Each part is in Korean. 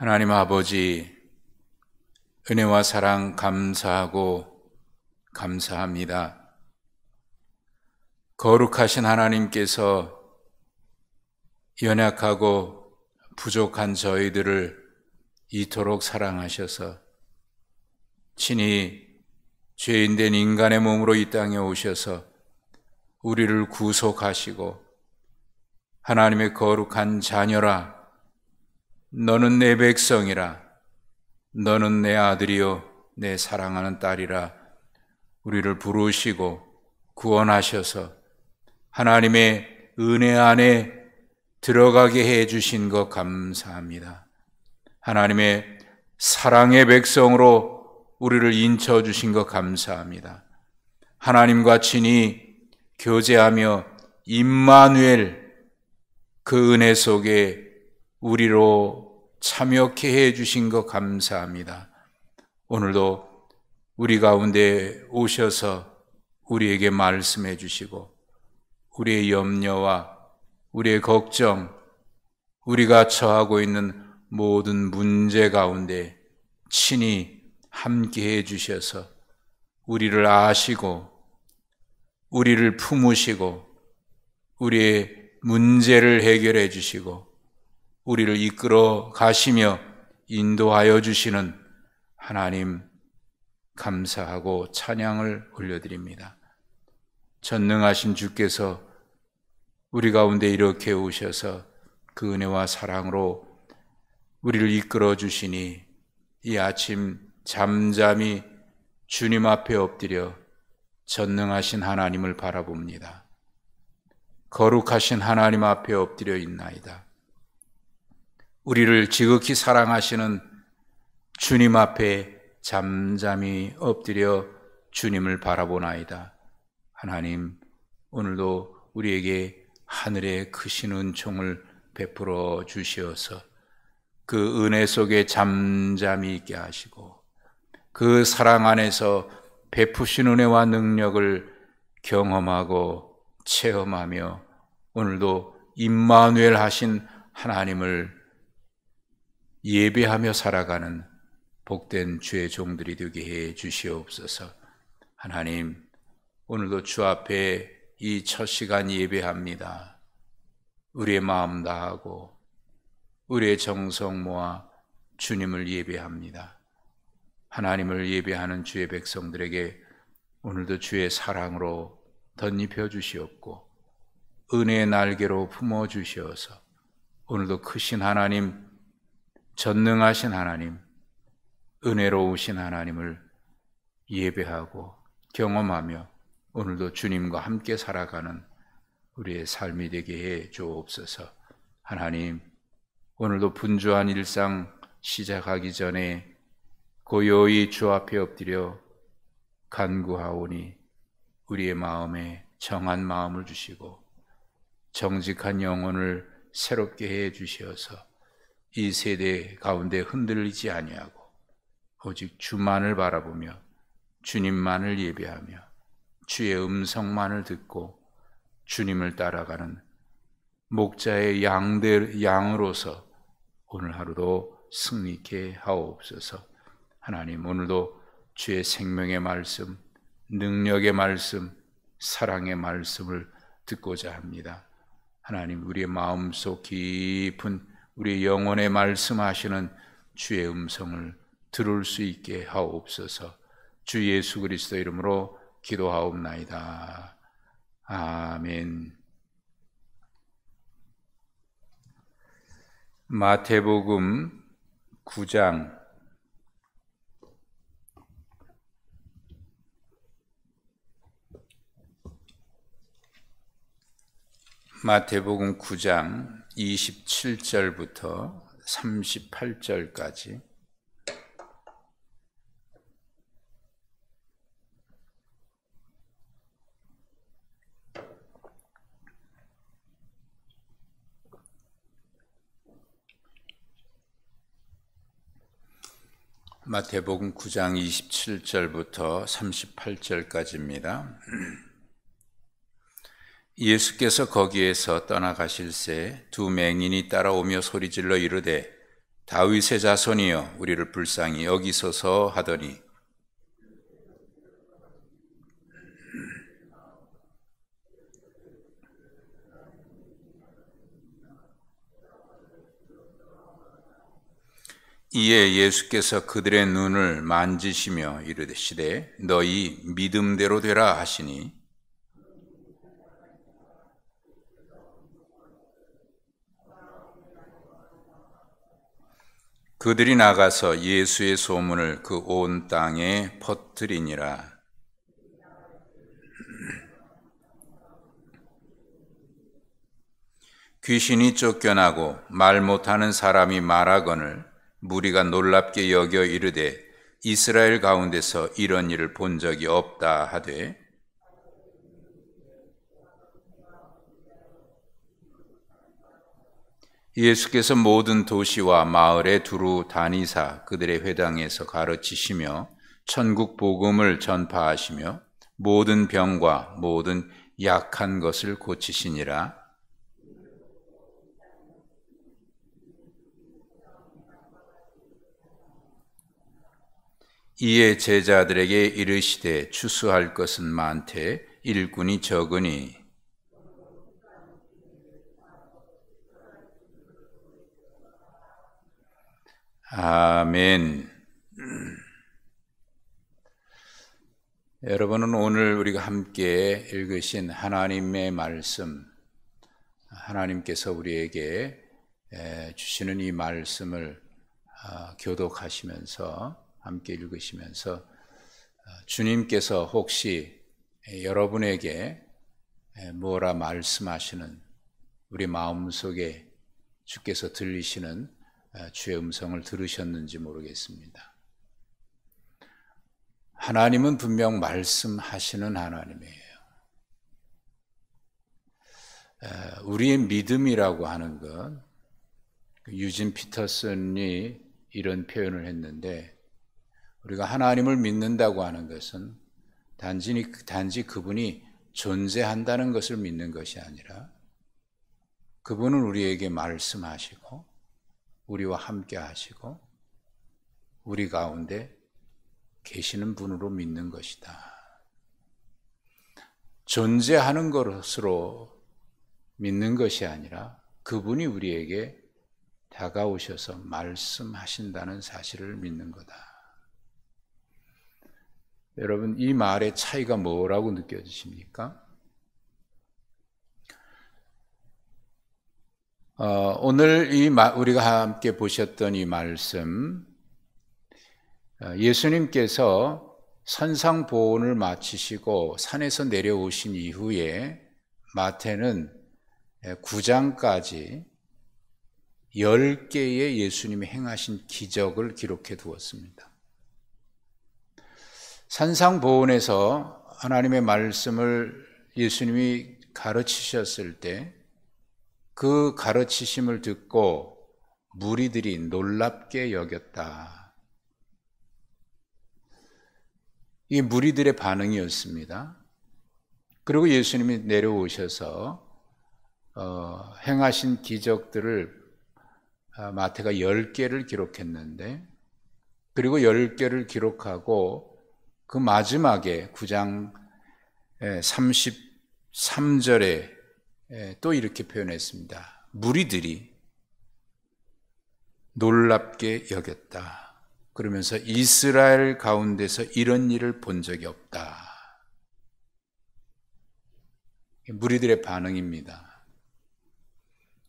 하나님 아버지, 은혜와 사랑 감사하고 감사합니다. 거룩하신 하나님께서 연약하고 부족한 저희들을 이토록 사랑하셔서 친히 죄인된 인간의 몸으로 이 땅에 오셔서 우리를 구속하시고 하나님의 거룩한 자녀라 너는 내 백성이라 너는 내 아들이요 내 사랑하는 딸이라 우리를 부르시고 구원하셔서 하나님의 은혜 안에 들어가게 해 주신 것 감사합니다. 하나님의 사랑의 백성으로 우리를 인쳐 주신 것 감사합니다. 하나님과 친히 교제하며 임마누엘 그 은혜 속에 우리로 참여케 해 주신 것 감사합니다. 오늘도 우리 가운데 오셔서 우리에게 말씀해 주시고 우리의 염려와 우리의 걱정, 우리가 처하고 있는 모든 문제 가운데 친히 함께 해 주셔서 우리를 아시고 우리를 품으시고 우리의 문제를 해결해 주시고 우리를 이끌어 가시며 인도하여 주시는 하나님 감사하고 찬양을 올려드립니다. 전능하신 주께서 우리 가운데 이렇게 오셔서 그 은혜와 사랑으로 우리를 이끌어 주시니 이 아침 잠잠히 주님 앞에 엎드려 전능하신 하나님을 바라봅니다. 거룩하신 하나님 앞에 엎드려 있나이다. 우리를 지극히 사랑하시는 주님 앞에 잠잠히 엎드려 주님을 바라보나이다. 하나님, 오늘도 우리에게 하늘의 크신 은총을 베풀어 주시어서 그 은혜 속에 잠잠히 있게 하시고 그 사랑 안에서 베푸신 은혜와 능력을 경험하고 체험하며 오늘도 임마누엘 하신 하나님을 예배하며 살아가는 복된 주의 종들이 되게 해 주시옵소서. 하나님, 오늘도 주 앞에 이 첫 시간 예배합니다. 우리의 마음 다하고 우리의 정성 모아 주님을 예배합니다. 하나님을 예배하는 주의 백성들에게 오늘도 주의 사랑으로 덧입혀 주시옵고 은혜의 날개로 품어 주시어서 오늘도 크신 하나님 전능하신 하나님, 은혜로우신 하나님을 예배하고 경험하며 오늘도 주님과 함께 살아가는 우리의 삶이 되게 해 주옵소서. 하나님, 오늘도 분주한 일상 시작하기 전에 고요히 주 앞에 엎드려 간구하오니 우리의 마음에 정한 마음을 주시고 정직한 영혼을 새롭게 해 주시어서 이 세대 가운데 흔들리지 아니하고 오직 주만을 바라보며 주님만을 예배하며 주의 음성만을 듣고 주님을 따라가는 목자의 양대, 양으로서 오늘 하루도 승리케 하옵소서. 하나님 오늘도 주의 생명의 말씀, 능력의 말씀, 사랑의 말씀을 듣고자 합니다. 하나님 우리의 마음속 깊은 우리 영혼에 말씀하시는 주의 음성을 들을 수 있게 하옵소서. 주 예수 그리스도 이름으로 기도하옵나이다. 아멘. 마태복음 9장 마태복음 9장 27절부터 38절까지 마태복음 9장 27절부터 38절까지입니다. 예수께서 거기에서 떠나가실새 두 맹인이 따라오며 소리질러 이르되 다윗의 자손이여 우리를 불쌍히 여기소서 하더니 이에 예수께서 그들의 눈을 만지시며 이르시되 너희 믿음대로 되라 하시니 그들이 나가서 예수의 소문을 그 온 땅에 퍼뜨리니라. 귀신이 쫓겨나고 말 못하는 사람이 말하거늘 무리가 놀랍게 여겨 이르되 이스라엘 가운데서 이런 일을 본 적이 없다 하되 예수께서 모든 도시와 마을에 두루 다니사 그들의 회당에서 가르치시며 천국 복음을 전파하시며 모든 병과 모든 약한 것을 고치시니라. 이에 제자들에게 이르시되 추수할 것은 많되 일꾼이 적으니 아멘. 여러분은 오늘 우리가 함께 읽으신 하나님의 말씀, 하나님께서 우리에게 주시는 이 말씀을 아, 교독하시면서, 함께 읽으시면서, 아, 주님께서 혹시 여러분에게 뭐라 말씀하시는 우리 마음속에 주께서 들리시는 아, 주의 음성을 들으셨는지 모르겠습니다. 하나님은 분명 말씀하시는 하나님이에요. 아, 우리의 믿음이라고 하는 것, 유진 피터슨이 이런 표현을 했는데, 우리가 하나님을 믿는다고 하는 것은 단지, 단지 그분이 존재한다는 것을 믿는 것이 아니라, 그분은 우리에게 말씀하시고, 우리와 함께 하시고 우리 가운데 계시는 분으로 믿는 것이다. 존재하는 것으로 믿는 것이 아니라 그분이 우리에게 다가오셔서 말씀하신다는 사실을 믿는 거다. 여러분, 이 말의 차이가 뭐라고 느껴지십니까? 어, 오늘 이 마, 우리가 함께 보셨던 이 말씀, 어, 예수님께서 선상 보온을 마치시고 산에서 내려오신 이후에 마태는 9장까지 예, 10개의 예수님이 행하신 기적을 기록해 두었습니다. 산상 보온에서 하나님의 말씀을 예수님이 가르치셨을 때그 가르치심을 듣고 무리들이 놀랍게 여겼다. 이 무리들의 반응이었습니다. 그리고 예수님이 내려오셔서 어, 행하신 기적들을 아, 마태가 1개를 기록했는데 그리고 1개를 기록하고 그 마지막에 9장 33절에 예, 또 이렇게 표현했습니다. 무리들이 놀랍게 여겼다. 그러면서 이스라엘 가운데서 이런 일을 본 적이 없다. 무리들의 반응입니다.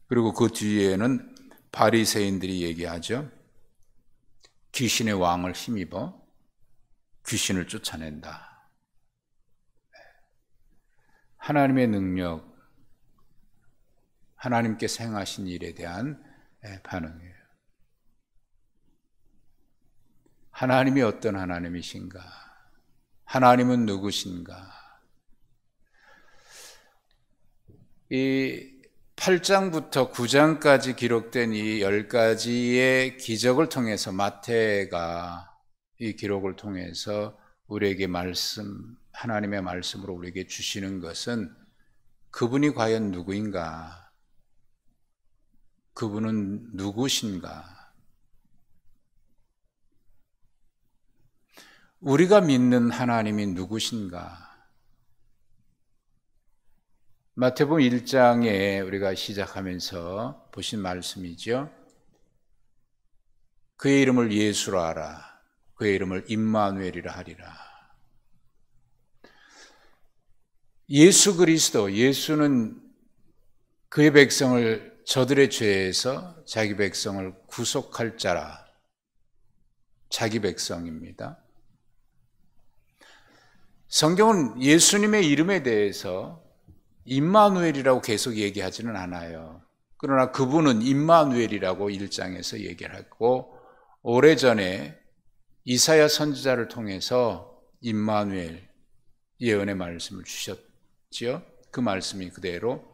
그리고 그 뒤에는 바리새인들이 얘기하죠. 귀신의 왕을 힘입어 귀신을 쫓아낸다. 하나님의 능력, 하나님께서 행하신 일에 대한 예, 반응이에요. 하나님이 어떤 하나님이신가? 하나님은 누구신가? 이 8장부터 9장까지 기록된 이1가지의 기적을 통해서 마태가 이 기록을 통해서 우리에게 말씀, 하나님의 말씀으로 우리에게 주시는 것은 그분이 과연 누구인가? 그분은 누구신가? 우리가 믿는 하나님이 누구신가? 마태복음 1장에 우리가 시작하면서 보신 말씀이죠. 그의 이름을 예수라 하라. 그의 이름을 임마누엘이라 하리라. 예수 그리스도 예수는 그의 백성을 저들의 죄에서 자기 백성을 구속할 자라 자기 백성입니다. 성경은 예수님의 이름에 대해서 임마누엘이라고 계속 얘기하지는 않아요. 그러나 그분은 임마누엘이라고 1장에서 얘기를 했고 오래전에 이사야 선지자를 통해서 임마누엘 예언의 말씀을 주셨지요. 그 말씀이 그대로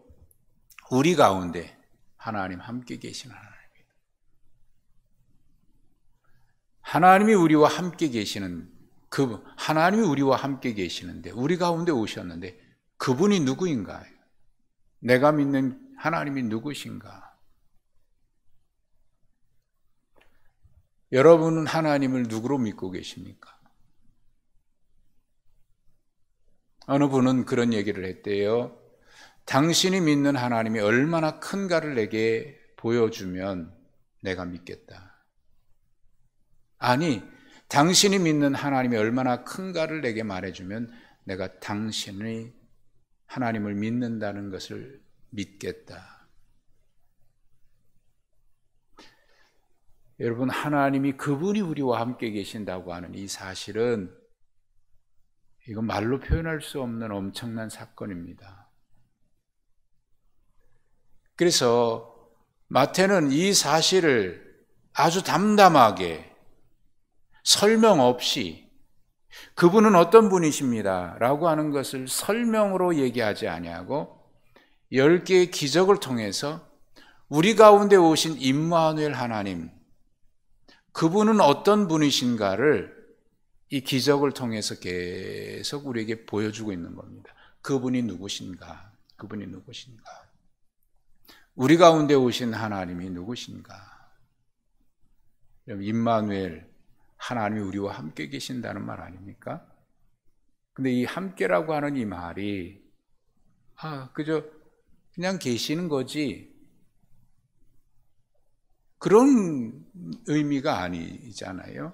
우리 가운데 하나님 함께 계신 하나님입니다. 하나님이 우리와 함께 계시는 그 하나님이 우리와 함께 계시는데 우리 가운데 오셨는데 그분이 누구인가? 내가 믿는 하나님이 누구신가? 여러분은 하나님을 누구로 믿고 계십니까? 어느 분은 그런 얘기를 했대요. 당신이 믿는 하나님이 얼마나 큰가를 내게 보여주면 내가 믿겠다. 아니, 당신이 믿는 하나님이 얼마나 큰가를 내게 말해주면 내가 당신의 하나님을 믿는다는 것을 믿겠다. 여러분, 하나님이 그분이 우리와 함께 계신다고 하는 이 사실은 이건 말로 표현할 수 없는 엄청난 사건입니다. 그래서 마태는 이 사실을 아주 담담하게 설명 없이 그분은 어떤 분이십니다. 라고 하는 것을 설명으로 얘기하지 아니하고 열 개의 기적을 통해서 우리 가운데 오신 임마누엘 하나님 그분은 어떤 분이신가를 이 기적을 통해서 계속 우리에게 보여주고 있는 겁니다. 그분이 누구신가? 그분이 누구신가? 우리 가운데 오신 하나님이 누구신가? 임마누엘 하나님이 우리와 함께 계신다는 말 아닙니까? 근데 이 함께라고 하는 이 말이 아, 그저 그냥 계시는 거지. 그런 의미가 아니잖아요.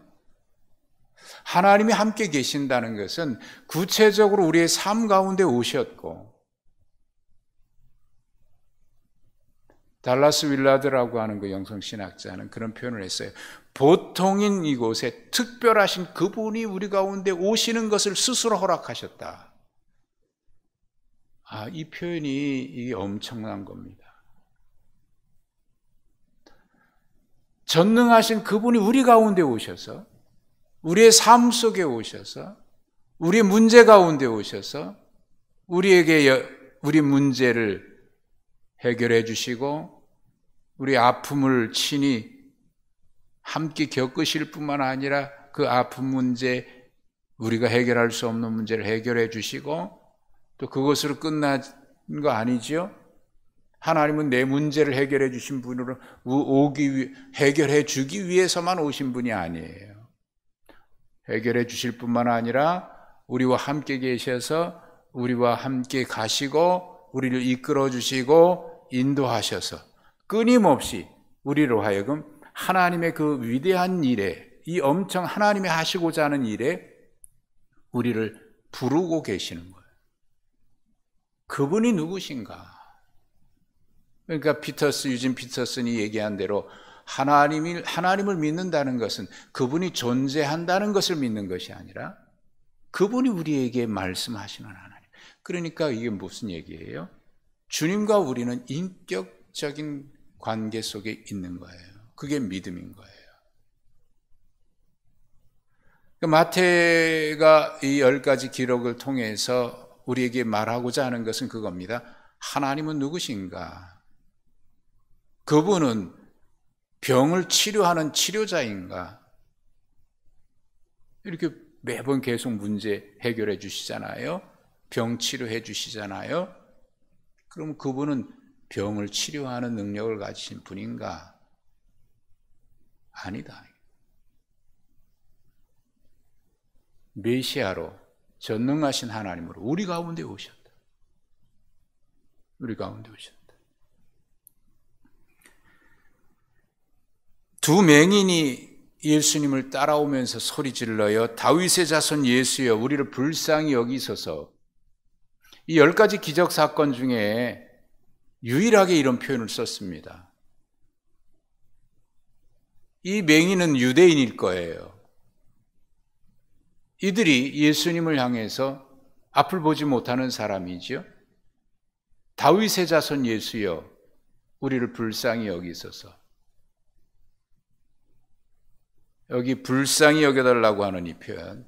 하나님이 함께 계신다는 것은 구체적으로 우리의 삶 가운데 오셨고, 달라스 윌라드라고 하는 그 영성신학자는 그런 표현을 했어요. 보통인 이곳에 특별하신 그분이 우리 가운데 오시는 것을 스스로 허락하셨다. 아, 이 표현이 이게 엄청난 겁니다. 전능하신 그분이 우리 가운데 오셔서 우리의 삶 속에 오셔서 우리의 문제 가운데 오셔서 우리에게 우리 문제를 해결해 주시고 우리 아픔을 친히 함께 겪으실 뿐만 아니라 그아픈 문제 우리가 해결할 수 없는 문제를 해결해 주시고 또 그것으로 끝난 거 아니지요? 하나님은 내 문제를 해결해 주신 분으로 오기 위, 해결해 주기 위해서만 오신 분이 아니에요. 해결해 주실 뿐만 아니라 우리와 함께 계셔서 우리와 함께 가시고 우리를 이끌어 주시고 인도하셔서 끊임없이 우리로 하여금 하나님의 그 위대한 일에 이 엄청 하나님의 하시고자 하는 일에 우리를 부르고 계시는 거예요. 그분이 누구신가? 그러니까 피터스 유진 피터슨이 얘기한 대로 하나님을 하나님을 믿는다는 것은 그분이 존재한다는 것을 믿는 것이 아니라 그분이 우리에게 말씀하시는 하나님. 그러니까 이게 무슨 얘기예요? 주님과 우리는 인격적인 관계 속에 있는 거예요. 그게 믿음인 거예요. 그러니까 마태가 이 열 가지 기록을 통해서 우리에게 말하고자 하는 것은 그겁니다. 하나님은 누구신가? 그분은 병을 치료하는 치료자인가? 이렇게 매번 계속 문제 해결해 주시잖아요. 병 치료해 주시잖아요. 그럼 그분은 병을 치료하는 능력을 가지신 분인가? 아니다. 메시아로 전능하신 하나님으로 우리 가운데 오셨다. 우리 가운데 오셨다. 두 맹인이 예수님을 따라오면서 소리 질러요. 다윗의 자손 예수여, 우리를 불쌍히 여기소서. 이열 가지 기적 사건 중에 유일하게 이런 표현을 썼습니다. 이 맹인은 유대인일 거예요. 이들이 예수님을 향해서 앞을 보지 못하는 사람이지요. 다윗의 자손 예수여, 우리를 불쌍히 여기소서. 여기 불쌍히 여겨달라고 하는 이 표현.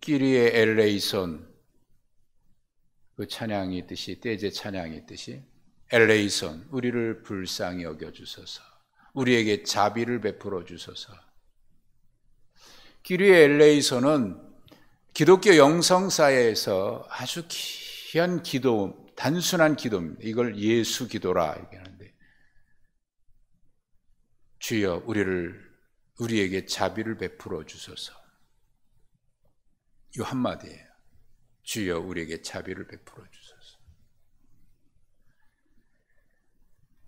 끼리의 엘레이손, 그 찬양이 있듯이 떼제 찬양이 있듯이 엘레이손 우리를 불쌍히 여겨 주소서. 우리에게 자비를 베풀어 주소서. 기류의 엘레이손은 기독교 영성사회에서 아주 귀한 기도, 단순한 기도입니다. 이걸 예수 기도라 얘기하는데 주여 우리를 우리에게 자비를 베풀어 주소서. 이 한마디에 주여 우리에게 자비를 베풀어 주소서.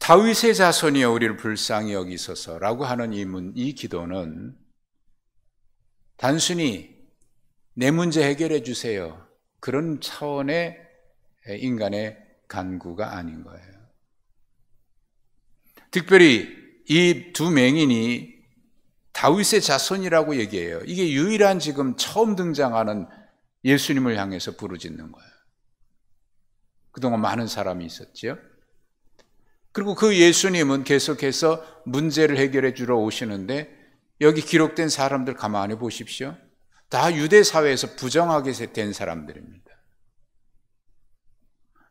다윗의 자손이여 우리를 불쌍히 여기소서라고 하는 이, 문, 이 기도는 단순히 내 문제 해결해 주세요. 그런 차원의 인간의 간구가 아닌 거예요. 특별히 이 두 맹인이 다윗의 자손이라고 얘기해요. 이게 유일한 지금 처음 등장하는 예수님을 향해서 부르짖는 거예요. 그동안 많은 사람이 있었지요. 그리고 그 예수님은 계속해서 문제를 해결해 주러 오시는데 여기 기록된 사람들 가만히 보십시오. 다 유대 사회에서 부정하게 된 사람들입니다.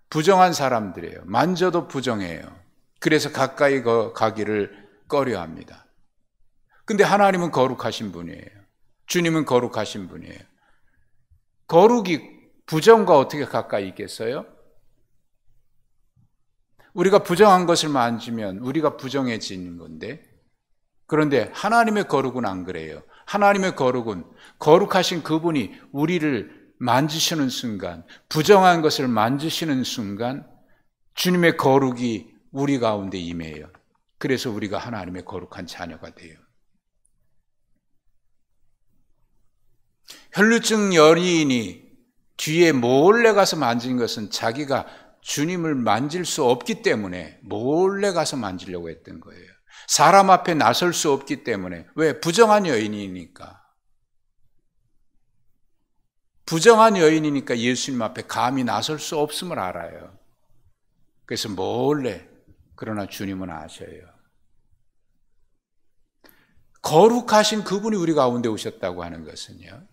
부정한 사람들이에요. 만져도 부정해요. 그래서 가까이 가기를 꺼려합니다. 근데 하나님은 거룩하신 분이에요. 주님은 거룩하신 분이에요. 거룩이 부정과 어떻게 가까이 있겠어요? 우리가 부정한 것을 만지면 우리가 부정해지는 건데 그런데 하나님의 거룩은 안 그래요. 하나님의 거룩은 거룩하신 그분이 우리를 만지시는 순간 부정한 것을 만지시는 순간 주님의 거룩이 우리 가운데 임해요. 그래서 우리가 하나님의 거룩한 자녀가 돼요. 혈류증 연인이 뒤에 몰래 가서 만진 것은 자기가 주님을 만질 수 없기 때문에 몰래 가서 만지려고 했던 거예요. 사람 앞에 나설 수 없기 때문에 왜 부정한 여인이니까 부정한 여인이니까 예수님 앞에 감히 나설 수 없음을 알아요. 그래서 몰래 그러나 주님은 아셔요. 거룩하신 그분이 우리 가운데 오셨다고 하는 것은요.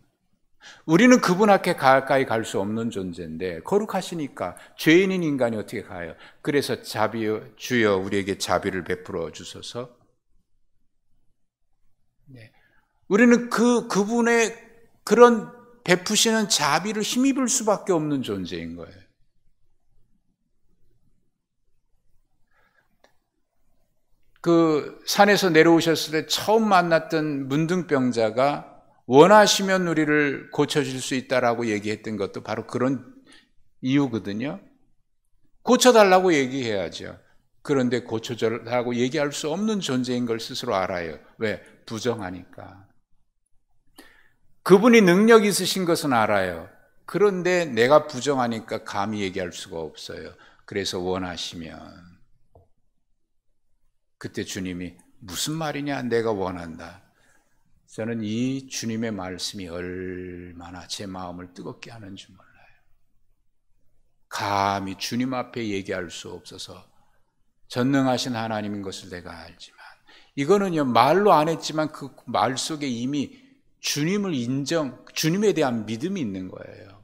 우리는 그분 앞에 가까이 갈 수 없는 존재인데 거룩하시니까 죄인인 인간이 어떻게 가요? 그래서 자비 주여 우리에게 자비를 베풀어 주소서. 네. 우리는 그 그분의 그런 베푸시는 자비를 힘입을 수밖에 없는 존재인 거예요. 그 산에서 내려오셨을 때 처음 만났던 문둥병자가 원하시면 우리를 고쳐줄 수 있다라고 얘기했던 것도 바로 그런 이유거든요. 고쳐달라고 얘기해야죠. 그런데 고쳐달라고 얘기할 수 없는 존재인 걸 스스로 알아요. 왜? 부정하니까. 그분이 능력 있으신 것은 알아요. 그런데 내가 부정하니까 감히 얘기할 수가 없어요. 그래서 원하시면. 그때 주님이 무슨 말이냐? 내가 원한다. 저는 이 주님의 말씀이 얼마나 제 마음을 뜨겁게 하는지 몰라요. 감히 주님 앞에 얘기할 수 없어서 전능하신 하나님인 것을 내가 알지만 이거는요 말로 안 했지만 그 말 속에 이미 주님을 인정, 주님에 대한 믿음이 있는 거예요.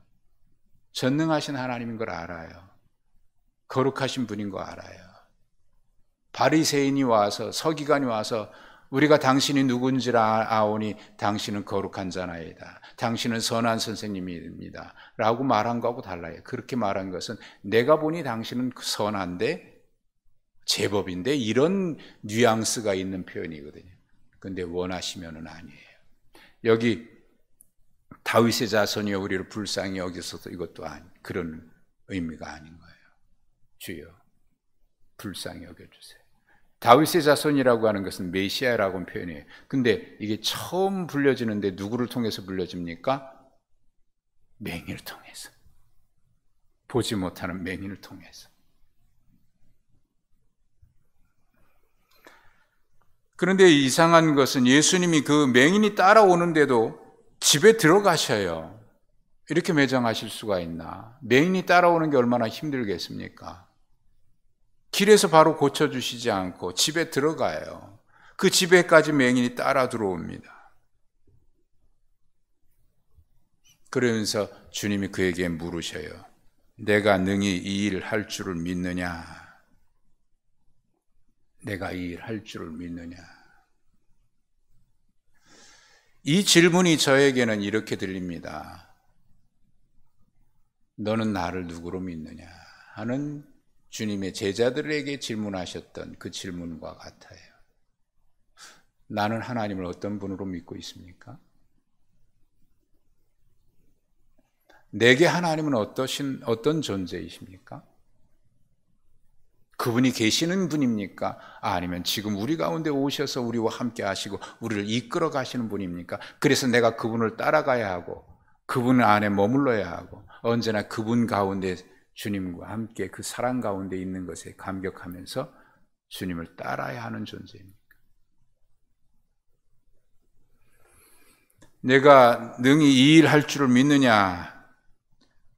전능하신 하나님인 걸 알아요. 거룩하신 분인 거 알아요. 바리새인이 와서 서기관이 와서 우리가 당신이 누군지라 아, 아오니 당신은 거룩한 자나이다. 당신은 선한 선생님입니다. 라고 말한 거하고 달라요. 그렇게 말한 것은 내가 보니 당신은 선한데 제법인데 이런 뉘앙스가 있는 표현이거든요. 근데 원하시면은 아니에요. 여기 다윗의 자손이여 우리를 불쌍히 여기서도 이것도 아니 그런 의미가 아닌 거예요. 주여 불쌍히 여겨 주세요. 다윗의 자손이라고 하는 것은 메시아라고 표현해요. 근데 이게 처음 불려지는데 누구를 통해서 불려집니까? 맹인을 통해서. 보지 못하는 맹인을 통해서. 그런데 이상한 것은 예수님이 그 맹인이 따라오는데도 집에 들어가셔요. 이렇게 매장하실 수가 있나? 맹인이 따라오는 게 얼마나 힘들겠습니까? 길에서 바로 고쳐주시지 않고 집에 들어가요. 그 집에까지 맹인이 따라 들어옵니다. 그러면서 주님이 그에게 물으셔요. 내가 능히 이 일을 할 줄을 믿느냐? 내가 이 일을 할 줄을 믿느냐? 이 질문이 저에게는 이렇게 들립니다. 너는 나를 누구로 믿느냐? 하는 주님의 제자들에게 질문하셨던 그 질문과 같아요. 나는 하나님을 어떤 분으로 믿고 있습니까? 내게 하나님은 어떠신, 어떤 존재이십니까? 그분이 계시는 분입니까? 아니면 지금 우리 가운데 오셔서 우리와 함께 하시고 우리를 이끌어 가시는 분입니까? 그래서 내가 그분을 따라가야 하고 그분 안에 머물러야 하고 언제나 그분 가운데 주님과 함께 그 사랑 가운데 있는 것에 감격하면서 주님을 따라야 하는 존재입니다. 내가 능히 이 일 할 줄을 믿느냐?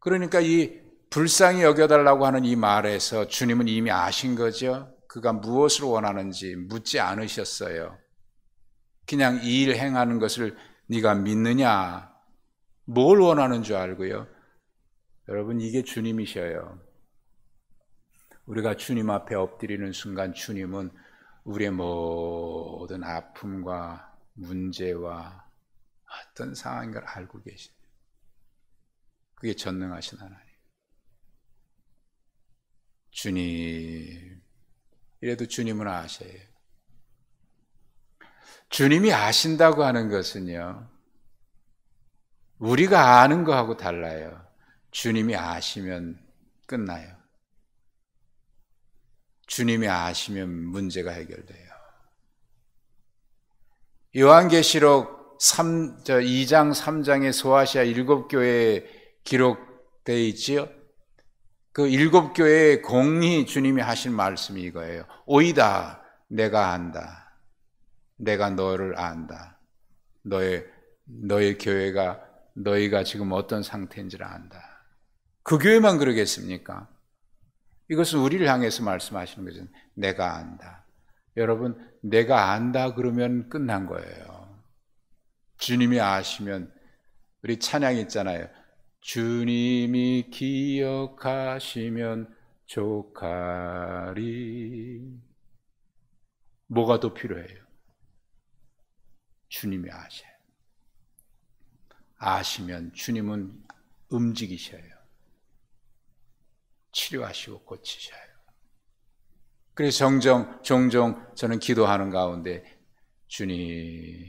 그러니까 이 불쌍히 여겨달라고 하는 이 말에서 주님은 이미 아신 거죠. 그가 무엇을 원하는지 묻지 않으셨어요. 그냥 이 일 행하는 것을 네가 믿느냐? 뭘 원하는 줄 알고요. 여러분, 이게 주님이셔요. 우리가 주님 앞에 엎드리는 순간 주님은 우리의 모든 아픔과 문제와 어떤 상황인 걸 알고 계시네. 그게 전능하신 하나님. 주님. 이래도 주님은 아세요. 주님이 아신다고 하는 것은요, 우리가 아는 거하고 달라요. 주님이 아시면 끝나요. 주님이 아시면 문제가 해결돼요. 요한계시록 3, 2장, 3장의 소아시아 일곱 교회에 기록되어 있지요. 그 일곱 교회의 공히 주님이 하신 말씀이 이거예요. 오이다, 내가 안다. 내가 너를 안다. 너의, 너의 교회가, 너희가 지금 어떤 상태인지를 안다. 그 교회만 그러겠습니까? 이것은 우리를 향해서 말씀하시는 거죠. 내가 안다. 여러분, 내가 안다 그러면 끝난 거예요. 주님이 아시면 우리 찬양 있잖아요. 주님이 기억하시면 조카리 뭐가 더 필요해요? 주님이 아셔요. 아시면 주님은 움직이셔요. 치료하시고 고치셔요. 그래서 정정, 종종 저는 기도하는 가운데 주님,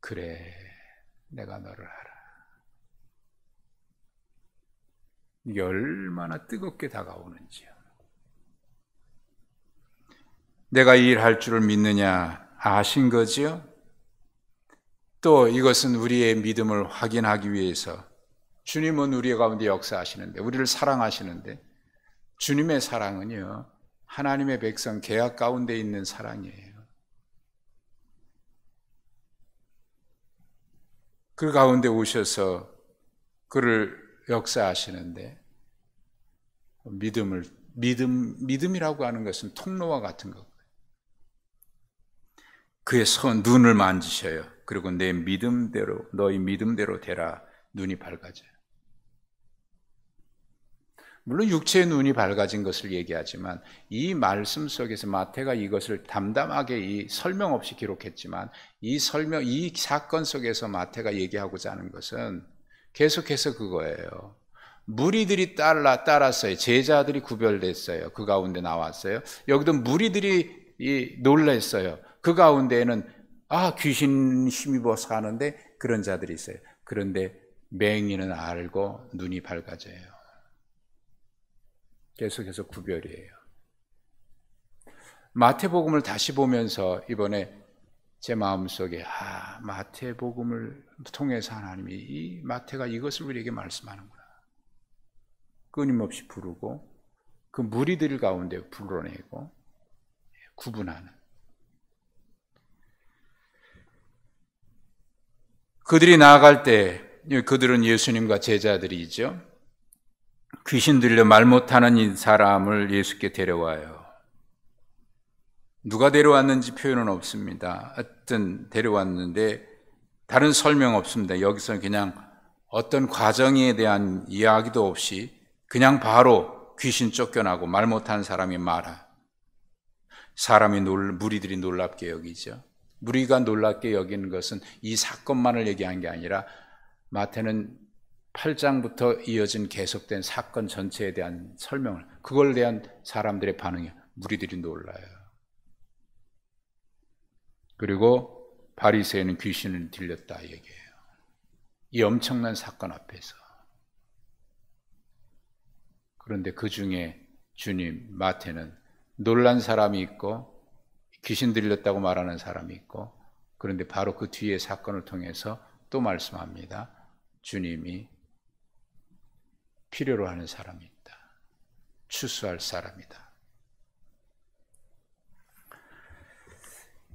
그래, 내가 너를 알아. 이게 얼마나 뜨겁게 다가오는지요. 내가 이 일 할 줄을 믿느냐 아신 거지요? 또 이것은 우리의 믿음을 확인하기 위해서 주님은 우리 가운데 역사하시는데, 우리를 사랑하시는데, 주님의 사랑은요, 하나님의 백성 계약 가운데 있는 사랑이에요. 그 가운데 오셔서 그를 역사하시는데 믿음을 믿음 믿음이라고 하는 것은 통로와 같은 것. 그의 손 눈을 만지셔요. 그리고 내 믿음대로 너희 믿음대로 되라 눈이 밝아져요. 물론 육체의 눈이 밝아진 것을 얘기하지만 이 말씀 속에서 마태가 이것을 담담하게 이 설명 없이 기록했지만 이 설명 이 사건 속에서 마태가 얘기하고자 하는 것은 계속해서 그거예요. 무리들이 따라 따랐어요. 제자들이 구별됐어요. 그 가운데 나왔어요. 여기도 무리들이 이 놀랐어요. 그 가운데에는 아 귀신 힘입어 사는데 그런 자들이 있어요. 그런데 맹인은 알고 눈이 밝아져요. 계속해서 구별이에요. 마태복음을 다시 보면서 이번에 제 마음속에 아 마태복음을 통해서 하나님이 이 마태가 이것을 우리에게 말씀하는구나 끊임없이 부르고 그 무리들 가운데 불러내고 구분하는 그들이 나아갈 때 그들은 예수님과 제자들이죠 귀신 들려 말 못하는 이 사람을 예수께 데려와요. 누가 데려왔는지 표현은 없습니다. 어떤 데려왔는데 다른 설명 없습니다. 여기서 그냥 어떤 과정에 대한 이야기도 없이 그냥 바로 귀신 쫓겨나고 말 못하는 사람이 말아. 사람이 놀, 무리들이 놀랍게 여기죠. 무리가 놀랍게 여기는 것은 이 사건만을 얘기한 게 아니라 마태는 8장부터 이어진 계속된 사건 전체에 대한 설명을 그걸 대한 사람들의 반응이 무리들이 놀라요. 그리고 바리새인은 귀신을 들렸다 얘기해요. 이 엄청난 사건 앞에서. 그런데 그 중에 주님 마태는 놀란 사람이 있고 귀신 들렸다고 말하는 사람이 있고 그런데 바로 그 뒤에 사건을 통해서 또 말씀합니다. 주님이 필요로 하는 사람이다. 추수할 사람이다.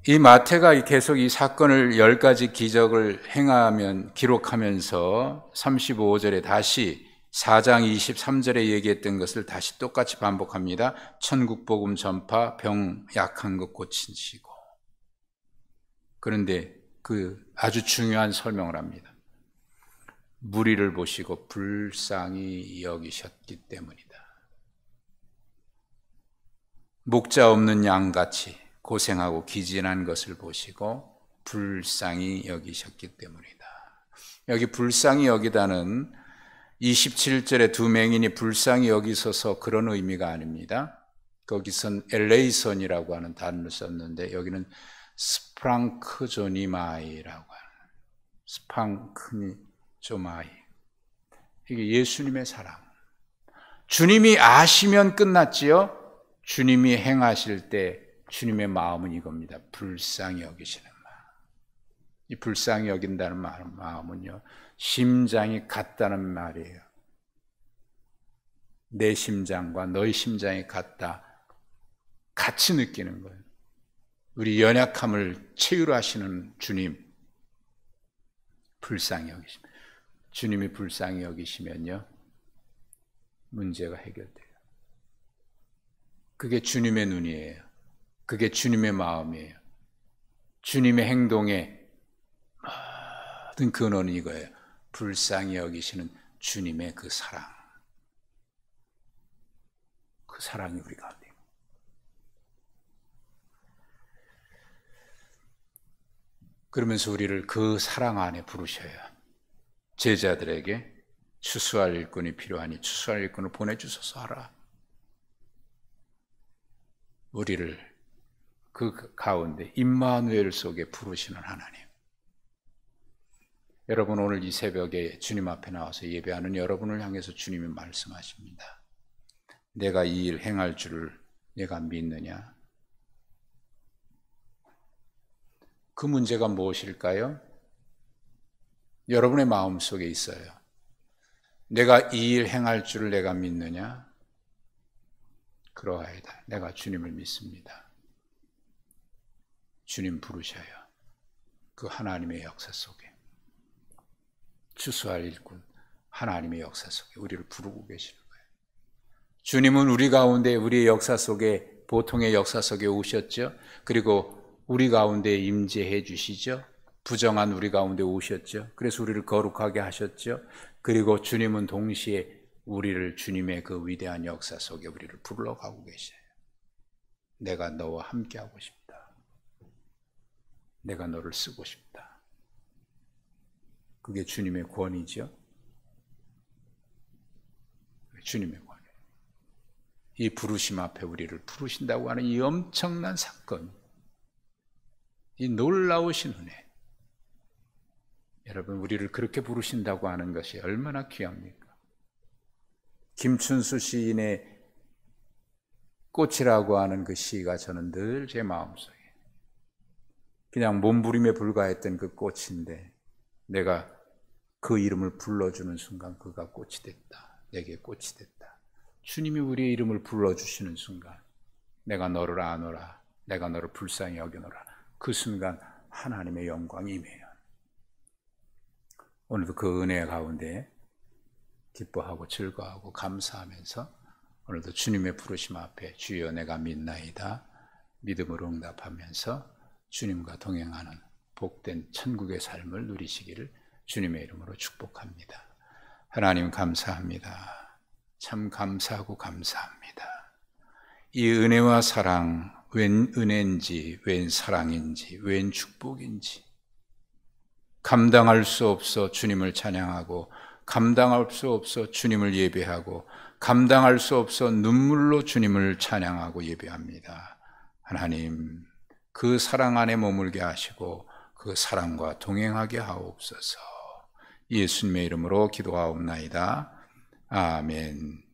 이 마태가 계속 이 사건을 열 가지 기적을 행하면 기록하면서 35절에 다시 4장 23절에 얘기했던 것을 다시 똑같이 반복합니다. 천국 복음 전파 병 약한 것 고친시고. 그런데 그 아주 중요한 설명을 합니다. 무리를 보시고 불쌍히 여기셨기 때문이다. 목자 없는 양같이 고생하고 기진한 것을 보시고 불쌍히 여기셨기 때문이다. 여기 불쌍히 여기다는 27절에 두 맹인이 불쌍히 여기서서 그런 의미가 아닙니다. 거기선 엘레이선이라고 하는 단어를 썼는데 여기는 스프랑크조니마이라고 하는 스팡크니 조마이. 이게 예수님의 사랑. 주님이 아시면 끝났지요. 주님이 행하실 때 주님의 마음은 이겁니다. 불쌍히 여기시는 마음. 이 불쌍히 여긴다는 마음은요. 심장이 같다는 말이에요. 내 심장과 너의 심장이 같다. 같이 느끼는 거예요. 우리 연약함을 체휼하시는 주님, 불쌍히 여기십니다. 주님이 불쌍히 여기시면요. 문제가 해결돼요. 그게 주님의 눈이에요. 그게 주님의 마음이에요. 주님의 행동에 모든 근원은 이거예요. 불쌍히 여기시는 주님의 그 사랑. 그 사랑이 우리 가운데. 그러면서 우리를 그 사랑 안에 부르셔요. 제자들에게 추수할 일꾼이 필요하니 추수할 일꾼을 보내주소서 하라. 우리를 그 가운데 임마누엘 속에 부르시는 하나님. 여러분 오늘 이 새벽에 주님 앞에 나와서 예배하는 여러분을 향해서 주님이 말씀하십니다. 내가 이 일 행할 줄을 내가 믿느냐? 그 문제가 무엇일까요? 여러분의 마음 속에 있어요. 내가 이 일 행할 줄을 내가 믿느냐? 그러하이다. 내가 주님을 믿습니다. 주님 부르셔요. 그 하나님의 역사 속에. 추수할 일꾼, 하나님의 역사 속에 우리를 부르고 계시는 거예요. 주님은 우리 가운데, 우리의 역사 속에, 보통의 역사 속에 오셨죠? 그리고 우리 가운데 임재해 주시죠? 부정한 우리 가운데 오셨죠. 그래서 우리를 거룩하게 하셨죠. 그리고 주님은 동시에 우리를 주님의 그 위대한 역사 속에 우리를 불러가고 계셔요. 내가 너와 함께하고 싶다. 내가 너를 쓰고 싶다. 그게 주님의 권위죠. 주님의 권위. 이 부르심 앞에 우리를 부르신다고 하는 이 엄청난 사건, 이 놀라우신 은혜. 여러분 우리를 그렇게 부르신다고 하는 것이 얼마나 귀합니까? 김춘수 시인의 꽃이라고 하는 그 시가 저는 늘 제 마음속에 그냥 몸부림에 불과했던 그 꽃인데 내가 그 이름을 불러주는 순간 그가 꽃이 됐다. 내게 꽃이 됐다. 주님이 우리의 이름을 불러주시는 순간 내가 너를 아노라. 내가 너를 불쌍히 여기노라. 그 순간 하나님의 영광이 임해요. 오늘도 그 은혜 가운데 기뻐하고 즐거워하고 감사하면서 오늘도 주님의 부르심 앞에 주여 내가 믿나이다 믿음으로 응답하면서 주님과 동행하는 복된 천국의 삶을 누리시기를 주님의 이름으로 축복합니다. 하나님 감사합니다. 참 감사하고 감사합니다. 이 은혜와 사랑 웬 은혜인지 웬 사랑인지 웬 축복인지 감당할 수 없어 주님을 찬양하고 감당할 수 없어 주님을 예배하고 감당할 수 없어 눈물로 주님을 찬양하고 예배합니다. 하나님, 그 사랑 안에 머물게 하시고 그 사랑과 동행하게 하옵소서. 예수님의 이름으로 기도하옵나이다. 아멘.